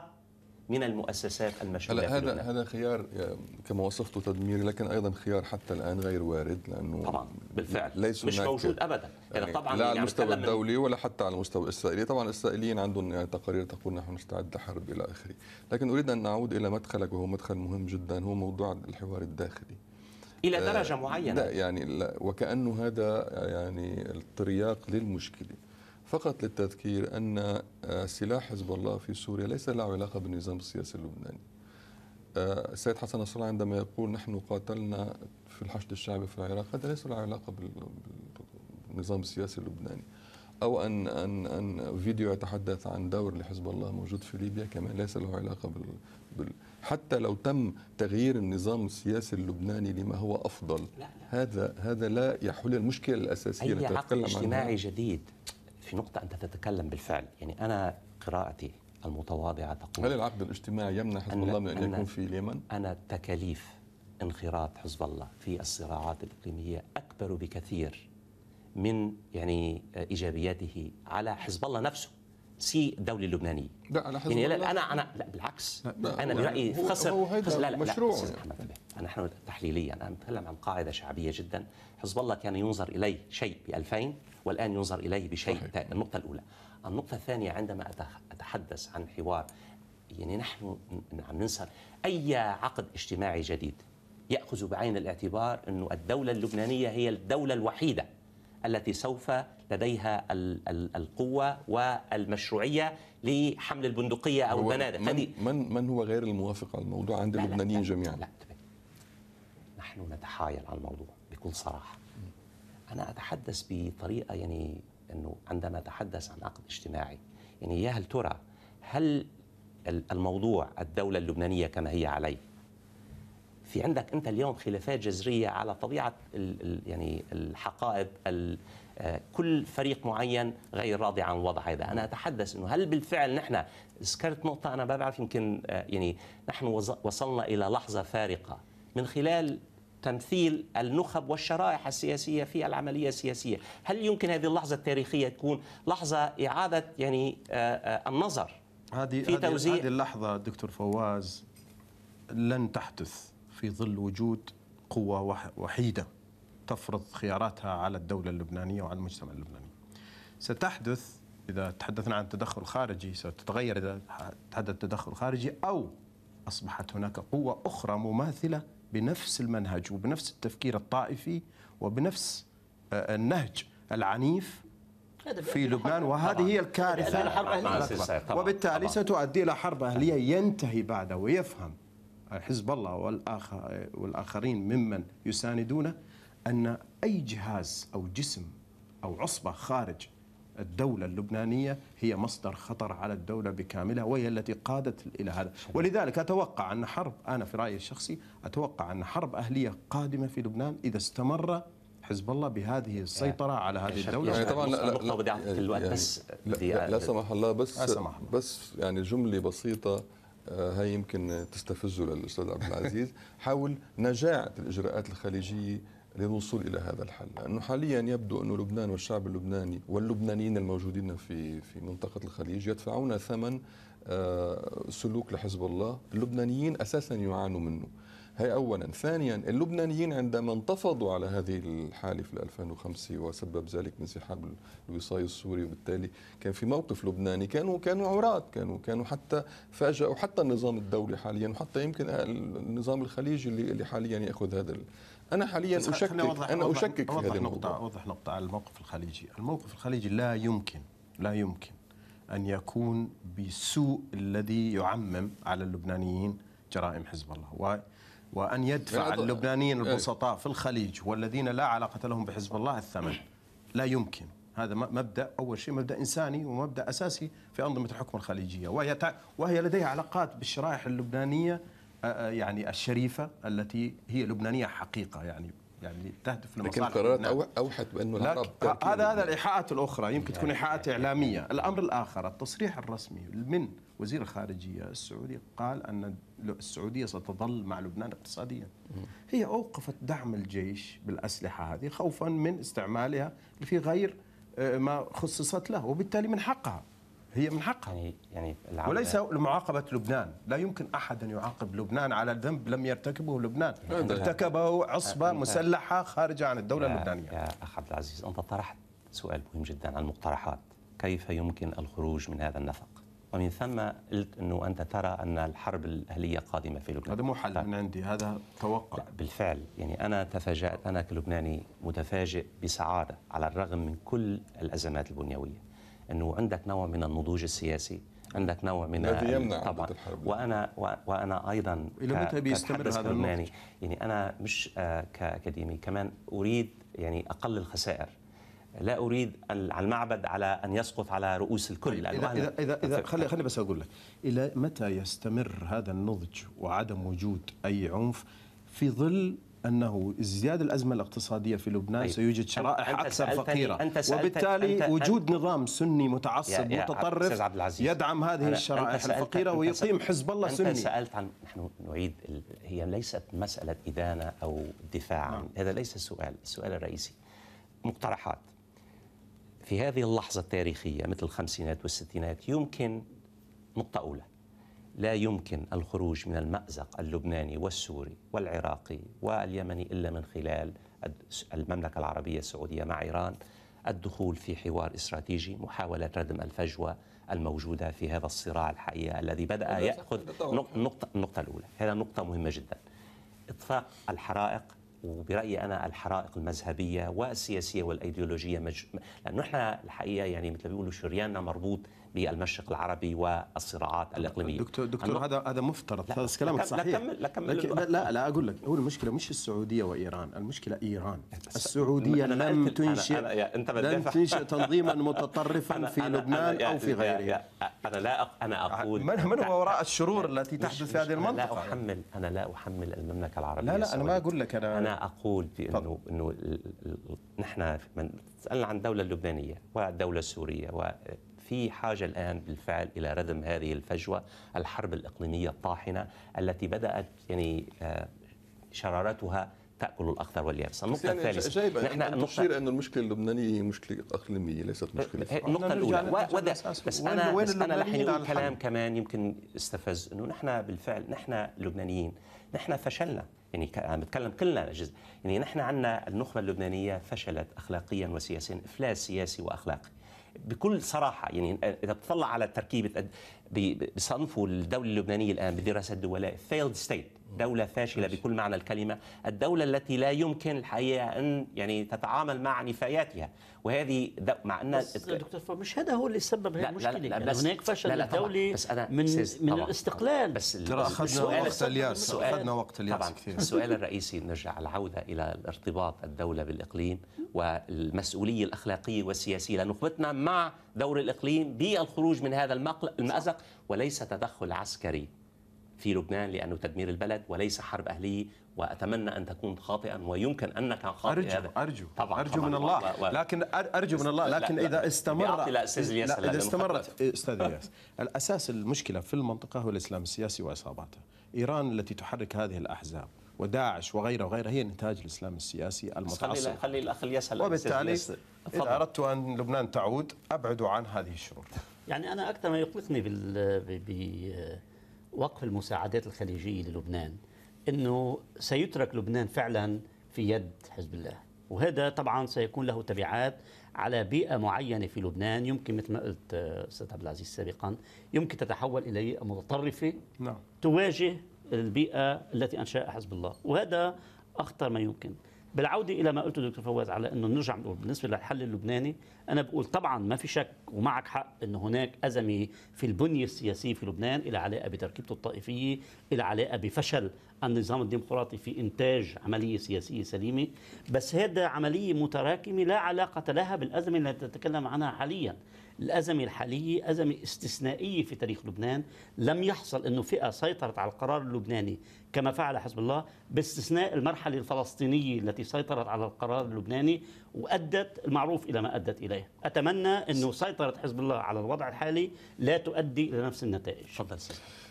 من المؤسسات المشؤومه هذا هذا خيار آه، كما وصفته تدميري لكن ايضا خيار حتى الان غير وارد لانه طبعا بالفعل ليس مش موجود ابدا يعني طبعا لا يعني على المستوى الدولي ولا حتى على المستوى الاسرائيلي طبعا الاسرائيليين عندهم يعني تقارير تقول نحن نستعد لحرب الى اخره لكن اريد ان نعود الى مدخلك وهو مدخل مهم جدا هو موضوع الحوار الداخلي الى آه، درجه معينه لا يعني لا وكانه هذا يعني الترياق للمشكله فقط للتذكير أن آه، سلاح حزب الله في سوريا ليس له علاقة بالنظام السياسي اللبناني آه، السيد حسن نصر الله عندما يقول نحن قاتلنا في الحشد الشعبي في العراق هذا ليس له علاقة بالنظام السياسي اللبناني أو أن أن أن فيديو يتحدث عن دور لحزب الله موجود في ليبيا كمان ليس له علاقة بال, بال حتى لو تم تغيير النظام السياسي اللبناني لما هو أفضل لا لا. هذا هذا لا يحل المشكلة الأساسية أي عقد اجتماعي عنها. جديد في نقطة أنت تتكلم بالفعل يعني أنا قراءتي المتواضعة تقول هل العقد الاجتماعي يمنع حزب الله من أن, يكون في اليمن؟ أنا تكاليف انخراط حزب الله في الصراعات الإقليمية أكبر بكثير من يعني إيجابياته على حزب الله نفسه سي الدولة اللبنانية لا على حزب يعني لا الله أنا أنا لا بالعكس لا, أنا برأيي خسر, هو خسر لا لا مشروع لا يعني. أنا نحن تحليليا أنا نتكلم عن قاعدة شعبية جدا حزب الله كان ينظر إليه شيء ب 2000 والآن ينظر إليه بشيء صحيح. النقطة الأولى النقطة الثانية عندما أتحدث عن حوار يعني نحن عم ننسى أي عقد اجتماعي جديد يأخذ بعين الاعتبار أن الدولة اللبنانية هي الدولة الوحيدة التي سوف لديها القوة والمشروعية لحمل البندقية أو البنادق من, من, من هو غير الموافق على الموضوع عند اللبنانيين جميعا؟ لا, لا نحن نتحايل على الموضوع بكل صراحة أنا أتحدث بطريقة يعني أنه عندما أتحدث عن عقد اجتماعي يعني يا هل ترى هل الموضوع الدولة اللبنانية كما هي عليه في عندك أنت اليوم خلافات جذرية على طبيعة الـ الـ يعني الحقائب الـ آه، كل فريق معين غير راضي عن وضع هذا أنا أتحدث أنه هل بالفعل نحن ذكرت نقطة أنا ما بعرف يمكن آه، يعني نحن وصلنا إلى لحظة فارقة من خلال تمثيل النخب والشرائح السياسية في العملية السياسية هل يمكن هذه اللحظة التاريخية تكون لحظة إعادة يعني آه، آه، النظر هذه في توزيع هذه اللحظة دكتور فواز لن تحدث في ظل وجود قوة وحيدة تفرض خياراتها على الدولة اللبنانية وعلى المجتمع اللبناني ستحدث إذا تحدثنا عن تدخل خارجي ستتغير إذا تحدث تدخل خارجي أو أصبحت هناك قوة أخرى مماثلة بنفس المنهج وبنفس التفكير الطائفي وبنفس آه، النهج العنيف في لبنان وهذه هي الكارثه وبالتالي ستؤدي الى حرب اهليه ينتهي بعدها ويفهم حزب الله والآخر والاخرين ممن يساندونه ان اي جهاز او جسم او عصبه خارج الدولة اللبنانية هي مصدر خطر على الدولة بكاملها وهي التي قادت إلى هذا ولذلك أتوقع أن حرب أنا في رأيي الشخصي أتوقع أن حرب أهلية قادمة في لبنان إذا استمر حزب الله بهذه السيطرة على هذه الدولة يعني طبعا بس لا, لا, لا سمح الله بس سمح بس يعني جملة بسيطة هي آه، يمكن تستفزه للأستاذ عبد العزيز حول نجاعة الإجراءات الخليجية للوصول الى هذا الحل لانه حاليا يبدو انه لبنان والشعب اللبناني واللبنانيين الموجودين في في منطقه الخليج يدفعون ثمن آه، سلوك لحزب الله اللبنانيين اساسا يعانوا منه هي اولا ثانيا اللبنانيين عندما انتفضوا على هذه الحاله في 2005 وسبب ذلك انسحاب الوصاية السوري وبالتالي كان في موقف لبناني كانوا كانوا عراة كانوا كانوا حتى فاجئوا حتى النظام الدولي حاليا وحتى يمكن النظام الخليجي اللي حاليا ياخذ هذا انا حاليا اشكك أوضح انا أوضح اشكك أوضح في هذه النقطه اوضح نقطه على الموقف الخليجي الموقف الخليجي لا يمكن لا يمكن ان يكون بالسوء الذي يعمم على اللبنانيين جرائم حزب الله و وان يدفع اللبنانيين إيه. البسطاء في الخليج والذين لا علاقه لهم بحزب الله الثمن لا يمكن هذا مبدا اول شيء مبدا انساني ومبدا اساسي في انظمه الحكم الخليجيه وهي وهي لديها علاقات بالشرائح اللبنانيه يعني الشريفه التي هي لبنانيه حقيقه يعني يعني تهدف لمصالح لكن قرارات نعم. اوحت بانه العرب هذا هذا الايحاءات الاخرى يمكن تكون ايحاءات يعني اعلاميه، الامر الاخر التصريح الرسمي من وزير الخارجيه السعودي قال ان السعوديه ستظل مع لبنان اقتصاديا. هي اوقفت دعم الجيش بالاسلحه هذه خوفا من استعمالها في غير آه، ما خصصت له وبالتالي من حقها هي من حقها يعني يعني وليس لمعاقبه لبنان، لا يمكن احد ان يعاقب لبنان على ذنب لم يرتكبه لبنان، ارتكبه عصبه مسلحه خارجه عن الدوله يا اللبنانيه. يا اخ عبد العزيز انت طرحت سؤال مهم جدا عن المقترحات، كيف يمكن الخروج من هذا النفق؟ ومن ثم قلت انه انت ترى ان الحرب الاهليه قادمه في لبنان. هذا مو حل من عندي، هذا توقع. بالفعل، يعني انا تفاجات انا كلبناني متفاجئ بسعاده على الرغم من كل الازمات البنيويه. انه عندك نوع من النضوج السياسي عندك نوع من الذي يمنع طبعا وانا وانا ايضا الى متى بيستمر هذا الموضوع؟ يعني انا مش آه، كاكاديمي كمان اريد يعني اقل الخسائر لا اريد على المعبد على ان يسقط على رؤوس الكل اذا اذا اذا, إذا خلي خلي بس اقول لك الى متى يستمر هذا النضج وعدم وجود اي عنف في ظل انه ازدياد الازمه الاقتصاديه في لبنان أيوة. سيوجد شرائح أنت اكثر فقيره أنت وبالتالي أنت وجود أنت نظام سني متعصب يا متطرف يا يدعم هذه الشرائح الفقيره ويقيم حزب الله أنت سني انت سالت عن نحن نعيد ال... هي ليست مساله ادانه او دفاع عن نعم. هذا ليس السؤال السؤال الرئيسي مقترحات في هذه اللحظه التاريخيه مثل الخمسينات والستينات يمكن نقطه اولى لا يمكن الخروج من المأزق اللبناني والسوري والعراقي واليمني إلا من خلال المملكة العربية السعودية مع إيران الدخول في حوار استراتيجي محاولة ردم الفجوة الموجودة في هذا الصراع الحقيقة الذي بدأ يأخذ نقطة, النقطة الأولى هذا نقطة مهمة جدا إطفاء الحرائق وبرايي انا الحرائق المذهبيه والسياسيه والايديولوجيه مج... لانه نحن الحقيقه يعني مثل ما بيقولوا شرياننا مربوط بالمشرق العربي والصراعات الاقليميه دكتور دكتور هذا هذا مفترض هذا كلامك صحيح لا كمل لا كمل لا, لا لا اقول لك هو المشكله مش السعوديه وايران المشكله ايران السعوديه لم تنشئ انت لم تنشئ تنظيما متطرفا في لبنان او في غيره انا لا انا اقول من من هو وراء الشرور التي تحدث في هذه المنطقه لا احمل انا لا احمل المملكه العربيه لا لا انا ما اقول لك انا انا اقول بانه انه نحن من تسالنا عن الدوله اللبنانيه والدوله السوريه و في حاجة الآن بالفعل إلى ردم هذه الفجوة الحرب الإقليمية الطاحنة التي بدأت يعني آه، شرارتها تاكل الاخضر واليابس النقطه يعني الثالثه نحن يعني أن تشير ان المشكله اللبنانيه هي مشكله اقليميه ليست أه، مشكله أه، النقطه الاولى وده بس انا وين بس انا لحن اقول كلام كمان يمكن استفز انه نحن بالفعل نحن اللبنانيين نحن فشلنا يعني عم بتكلم كلنا يعني نحن عندنا النخبه اللبنانيه فشلت اخلاقيا وسياسيا افلاس سياسي واخلاقي بكل صراحه يعني اذا بتطلع على تركيبه بصنفه الدوله اللبنانيه الان بالدراسات الدوليه فيلد ستيت دولة فاشلة بكل معنى الكلمة الدولة التي لا يمكن الحقيقة أن يعني تتعامل مع نفاياتها وهذه مع أن بس دكتور مش هذا هو اللي سبب هذه المشكلة لا لا, لا يعني هناك فشل لا لا الدولي بس أنا من, من الاستقلال بس ترى أخذنا وقت الياس أخذنا وقت الياس كثير السؤال الرئيسي نرجع العودة إلى ارتباط الدولة بالإقليم والمسؤولية الأخلاقية والسياسية لنخبتنا مع دور الإقليم بالخروج من هذا المأزق وليس تدخل عسكري في لبنان لأنه تدمير البلد وليس حرب أهلية وأتمنى أن تكون خاطئا ويمكن أنك خاطئ أرجو هذا. أرجو طبعا أرجو طبعاً من الله و... و... لكن أرجو من الله لكن لا إذا استمر لا إذا استمرت إيه، أستاذ الياس الأساس المشكلة في المنطقة هو الإسلام السياسي وإصاباته إيران التي تحرك هذه الأحزاب وداعش وغيره وغيره هي نتاج الاسلام السياسي المتعصب خلي خلي الاخ يسال وبالتالي اذا اردت ان لبنان تعود ابعدوا عن هذه الشرور يعني انا اكثر ما يقلقني بال وقف المساعدات الخليجية للبنان أنه سيترك لبنان فعلا في يد حزب الله وهذا طبعا سيكون له تبعات على بيئة معينة في لبنان يمكن مثل ما قلت آه، أستاذ عبد العزيز سابقا يمكن تتحول إلى بيئة متطرفة نعم. تواجه البيئة التي أنشأها حزب الله وهذا أخطر ما يمكن بالعوده الى ما قلته دكتور فواز على انه نرجع نقول بالنسبه للحل اللبناني انا بقول طبعا ما في شك ومعك حق انه هناك ازمه في البنيه السياسيه في لبنان إلى علاقه بتركيبته الطائفيه، إلى علاقه بفشل النظام الديمقراطي في انتاج عمليه سياسيه سليمه، بس هذا عمليه متراكمه لا علاقه لها بالازمه التي نتكلم عنها حاليا، الأزمة الحالية أزمة استثنائية في تاريخ لبنان لم يحصل أنه فئة سيطرت على القرار اللبناني كما فعل حزب الله باستثناء المرحلة الفلسطينية التي سيطرت على القرار اللبناني وأدت المعروف إلى ما أدت إليه أتمنى أنه سيطرة حزب الله على الوضع الحالي لا تؤدي إلى نفس النتائج تفضل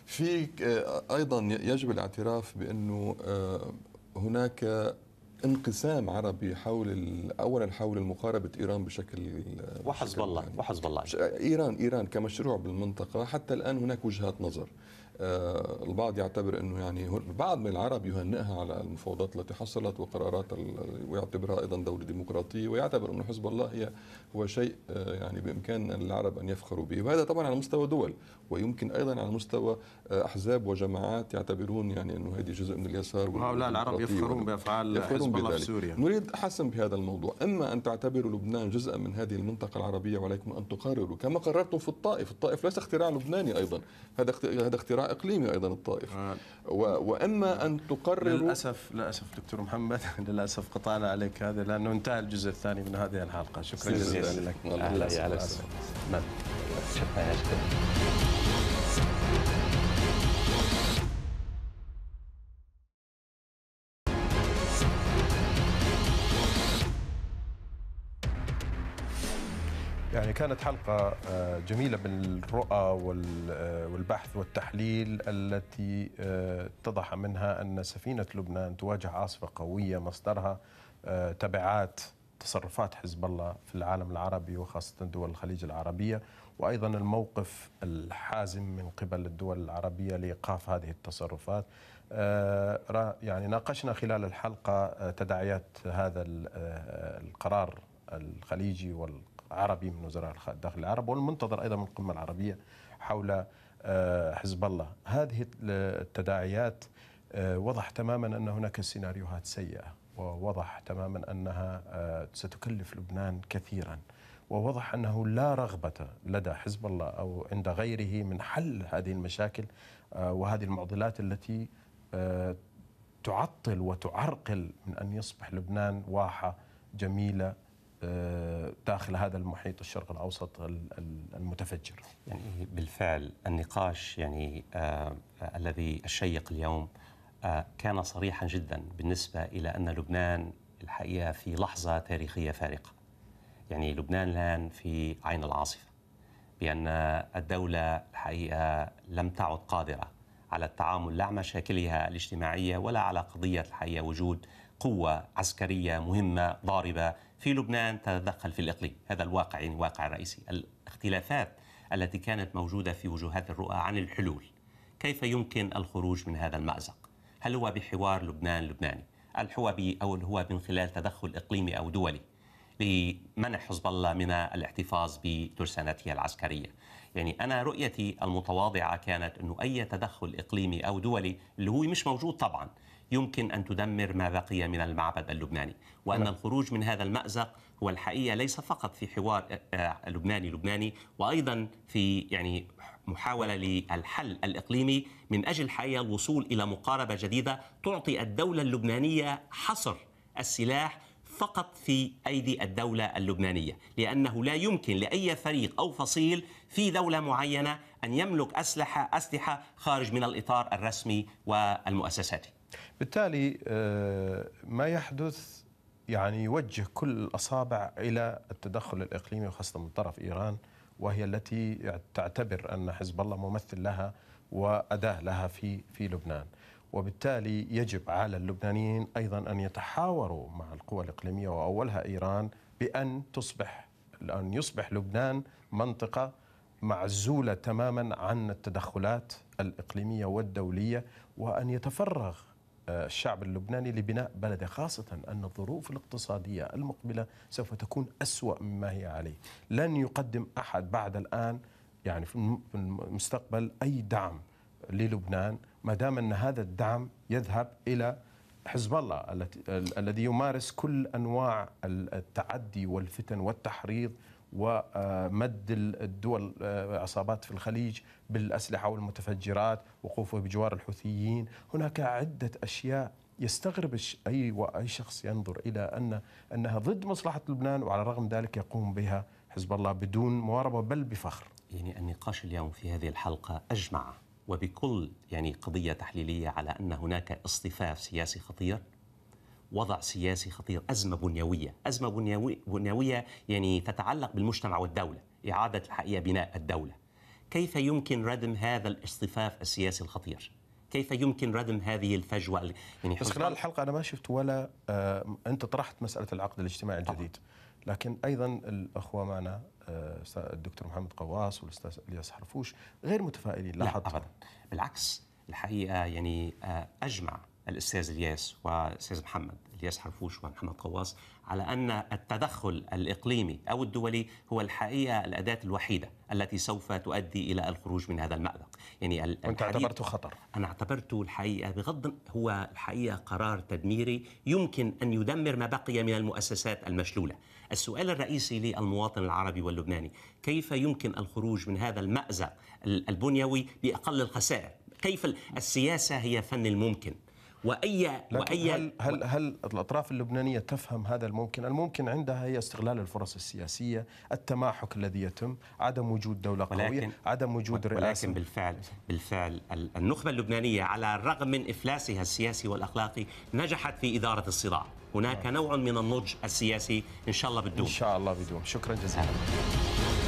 في آه، أيضا يجب الاعتراف بأنه آه، هناك انقسام عربي حول اولا حول مقاربه ايران بشكل وحزب الله يعني وحزب الله ايران ايران كمشروع بالمنطقه حتى الان هناك وجهات نظر آه، البعض يعتبر انه يعني بعض من العرب يهنئها على المفاوضات التي حصلت وقرارات ويعتبرها ايضا دوله ديمقراطيه ويعتبر انه حزب الله هي هو شيء آه، يعني بامكان العرب ان يفخروا به وهذا طبعا على مستوى دول ويمكن ايضا على مستوى آه، احزاب وجماعات يعتبرون يعني انه هذه جزء من اليسار هؤلاء العرب يفخرون بافعال حزب الله في سوريا نريد حسم بهذا الموضوع اما ان تعتبروا لبنان جزءا من هذه المنطقه العربيه وعليكم ان تقرروا كما قررتم في الطائف الطائف ليس اختراع لبناني ايضا هذا هذا اختراع اقليمي ايضا الطائف آه. واما ان تقرر للاسف للاسف دكتور محمد للاسف قطعنا عليك هذا لانه انتهى الجزء الثاني من هذه الحلقه شكرا جزيلا لك اهلا يا شكرا يعني كانت حلقة آه، جميلة بالرؤى آه، والبحث والتحليل التي آه، اتضح منها أن سفينة لبنان تواجه عاصفة قوية مصدرها تبعات تصرفات حزب الله في العالم العربي وخاصة دول الخليج العربية وأيضا الموقف الحازم من قبل الدول العربية لإيقاف هذه التصرفات يعني ناقشنا خلال الحلقة تداعيات هذا القرار الخليجي والقرار عربي من وزراء الداخل العرب والمنتظر ايضا من القمه العربيه حول آه، حزب الله هذه التداعيات آه، وضح تماما ان هناك سيناريوهات سيئه ووضح تماما انها آه، ستكلف لبنان كثيرا ووضح انه لا رغبه لدى حزب الله او عند غيره من حل هذه المشاكل وهذه المعضلات التي تعطل وتعرقل من ان يصبح لبنان واحه جميله آه، داخل هذا المحيط الشرق الاوسط المتفجر. يعني بالفعل النقاش يعني آه الذي الشيق اليوم آه كان صريحا جدا بالنسبه الى ان لبنان الحقيقه في لحظه تاريخيه فارقه. يعني لبنان الان في عين العاصفه. بان الدوله الحقيقه لم تعد قادره على التعامل لا على مشاكلها الاجتماعيه ولا على قضيه الحقيقه وجود قوه عسكريه مهمه ضاربه في لبنان تتدخل في الإقليم هذا الواقع يعني واقع رئيسي الاختلافات التي كانت موجودة في وجهات الرؤى عن الحلول كيف يمكن الخروج من هذا المأزق هل هو بحوار لبنان لبناني هل هو أو هو من خلال تدخل إقليمي أو دولي لمنع حزب الله من الاحتفاظ بترسانته العسكريه. يعني انا رؤيتي المتواضعه كانت انه اي تدخل اقليمي او دولي اللي هو مش موجود طبعا، يمكن أن تدمر ما بقي من المعبد اللبناني وأن نعم. الخروج من هذا المأزق هو الحقيقة ليس فقط في حوار آه، آه، لبناني لبناني وأيضا في يعني محاولة للحل الإقليمي من أجل الحقيقة الوصول إلى مقاربة جديدة تعطي الدولة اللبنانية حصر السلاح فقط في أيدي الدولة اللبنانية لأنه لا يمكن لأي فريق أو فصيل في دولة معينة أن يملك أسلحة أسلحة خارج من الإطار الرسمي والمؤسساتي بالتالي آه، ما يحدث يعني يوجه كل الأصابع إلى التدخل الإقليمي وخاصة من طرف إيران وهي التي تعتبر أن حزب الله ممثل لها وأداة لها في في لبنان وبالتالي يجب على اللبنانيين أيضا أن يتحاوروا مع القوى الإقليمية وأولها إيران بأن تصبح أن يصبح لبنان منطقة معزولة تماما عن التدخلات الإقليمية والدولية وأن يتفرغ الشعب اللبناني لبناء بلده خاصة أن الظروف الاقتصادية المقبلة سوف تكون أسوأ مما هي عليه لن يقدم أحد بعد الآن يعني في المستقبل أي دعم للبنان ما دام أن هذا الدعم يذهب إلى حزب الله الذي يمارس كل أنواع التعدي والفتن والتحريض ومد الدول آه، عصابات في الخليج بالأسلحة والمتفجرات وقوفه بجوار الحوثيين هناك عدة أشياء يستغرب أي وأي شخص ينظر إلى أن أنها ضد مصلحة لبنان وعلى الرغم ذلك يقوم بها حزب الله بدون مواربة بل بفخر يعني النقاش اليوم في هذه الحلقة أجمع وبكل يعني قضية تحليلية على أن هناك اصطفاف سياسي خطير وضع سياسي خطير أزمة بنيوية أزمة بنيوية يعني تتعلق بالمجتمع والدولة إعادة الحقيقة بناء الدولة كيف يمكن ردم هذا الاصطفاف السياسي الخطير؟ كيف يمكن ردم هذه الفجوه يعني بس خلال الحلقه انا ما شفت ولا آه انت طرحت مساله العقد الاجتماعي الجديد لكن ايضا الاخوه معنا آه الدكتور محمد قواس والاستاذ الياس حرفوش غير متفائلين لاحظت لا ابدا بالعكس الحقيقه يعني آه اجمع الاستاذ الياس والاستاذ محمد الياس حرفوش ومحمد قواص على ان التدخل الاقليمي او الدولي هو الحقيقه الاداه الوحيده التي سوف تؤدي الى الخروج من هذا المأزق يعني انت اعتبرته خطر انا اعتبرته الحقيقه بغض هو الحقيقه قرار تدميري يمكن ان يدمر ما بقي من المؤسسات المشلوله السؤال الرئيسي للمواطن العربي واللبناني كيف يمكن الخروج من هذا المأزق البنيوي باقل الخسائر كيف السياسه هي فن الممكن واي واي هل هل هل الاطراف اللبنانيه تفهم هذا الممكن؟ الممكن عندها هي استغلال الفرص السياسيه، التماحك الذي يتم، عدم وجود دوله ولكن قويه، عدم وجود رئاسه ولكن بالفعل بالفعل النخبه اللبنانيه على الرغم من افلاسها السياسي والاخلاقي نجحت في اداره الصراع، هناك نعم. نوع من النضج السياسي ان شاء الله بدوم ان شاء الله بدوم، شكرا جزيلا